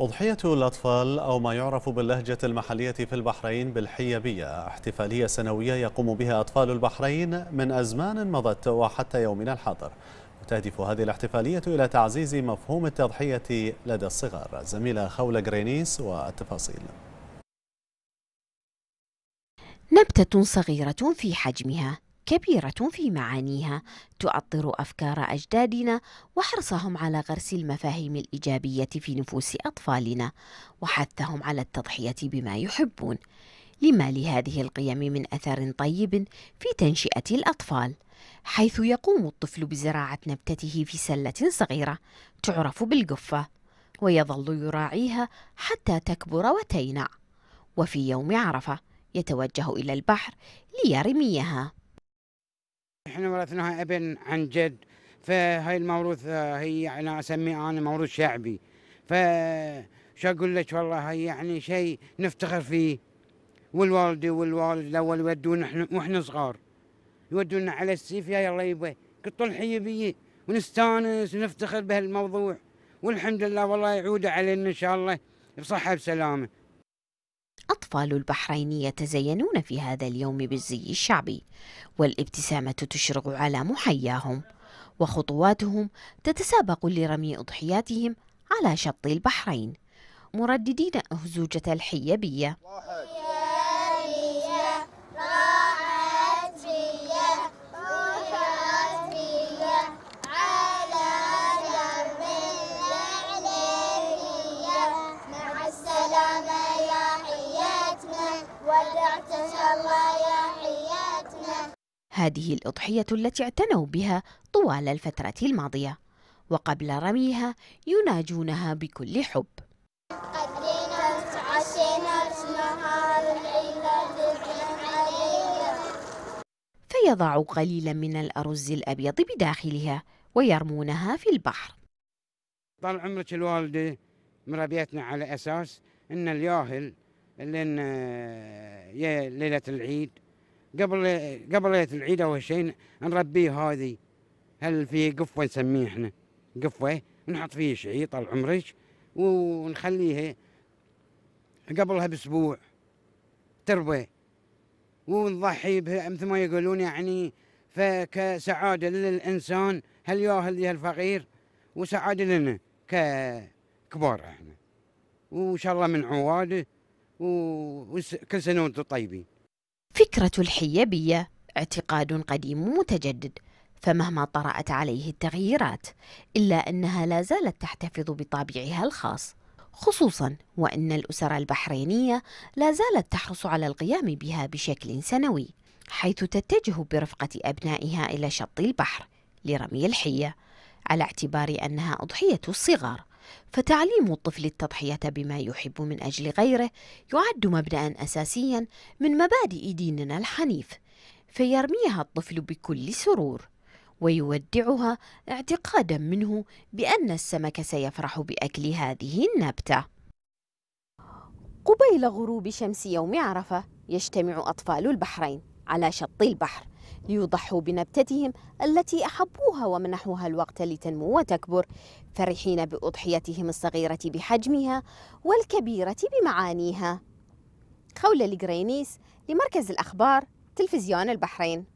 أضحية الأطفال أو ما يعرف باللهجة المحلية في البحرين بالحيبية احتفالية سنوية يقوم بها أطفال البحرين من أزمان مضت وحتى يومنا الحاضر وتهدف هذه الاحتفالية إلى تعزيز مفهوم التضحية لدى الصغار زميلة خولة جرينيس والتفاصيل نبتة صغيرة في حجمها كبيرة في معانيها تعطر أفكار أجدادنا وحرصهم على غرس المفاهيم الإيجابية في نفوس أطفالنا وحثهم على التضحية بما يحبون لما لهذه القيم من أثر طيب في تنشئة الأطفال حيث يقوم الطفل بزراعة نبتته في سلة صغيرة تعرف بالقفة ويظل يراعيها حتى تكبر وتينع وفي يوم عرفه يتوجه إلى البحر ليرميها احنا ورثناها ابن عن جد فهاي الموروث آه، هي انا يعني اسميه انا موروث شعبي شو اقول لك والله هي يعني شيء نفتخر فيه والوالد والوالد الاول يودونا احنا واحنا صغار يودونا على السيف يا الله يبا قلت الحي بي ونستانس ونفتخر بهالموضوع والحمد لله والله يعود علينا ان شاء الله بصحه بسلامه أطفال البحرين يتزينون في هذا اليوم بالزي الشعبي والابتسامة تشرق على محياهم وخطواتهم تتسابق لرمي أضحياتهم على شط البحرين مرددين أهزوجة الحيبية واحد. هذه الأضحية التي اعتنوا بها طوال الفترة الماضية وقبل رميها يناجونها بكل حب فيضع قليلا من الأرز الأبيض بداخلها ويرمونها في البحر طال عمرك الوالدة مربيتنا على أساس أن الياهل لين ليله العيد قبل قبل ليله العيد اول شيء نربيه هذه هل في قفه نسميه احنا قفه نحط فيه شيء طال عمرك ونخليها قبلها باسبوع تربى ونضحي بها مثل ما يقولون يعني فكسعاده للانسان هل ياهل يا الفقير وسعاده لنا ككبار احنا وان شاء الله من عواده وكل سنة وانتم طيبين فكرة الحيبية اعتقاد قديم متجدد فمهما طرأت عليه التغييرات إلا أنها لا زالت تحتفظ بطابعها الخاص خصوصا وأن الأسر البحرينية لا زالت تحرص على القيام بها بشكل سنوي حيث تتجه برفقة أبنائها إلى شط البحر لرمي الحية على اعتبار أنها أضحية الصغار فتعليم الطفل التضحية بما يحب من أجل غيره يعد مبدأ أساسيا من مبادئ ديننا الحنيف فيرميها الطفل بكل سرور ويودعها اعتقادا منه بأن السمك سيفرح بأكل هذه النبتة قبيل غروب شمس يوم عرفة يجتمع أطفال البحرين على شط البحر ليضحوا بنبتتهم التي أحبوها ومنحوها الوقت لتنمو وتكبر فرحين بأضحيتهم الصغيرة بحجمها والكبيرة بمعانيها خولة لجرينيس لمركز الأخبار تلفزيون البحرين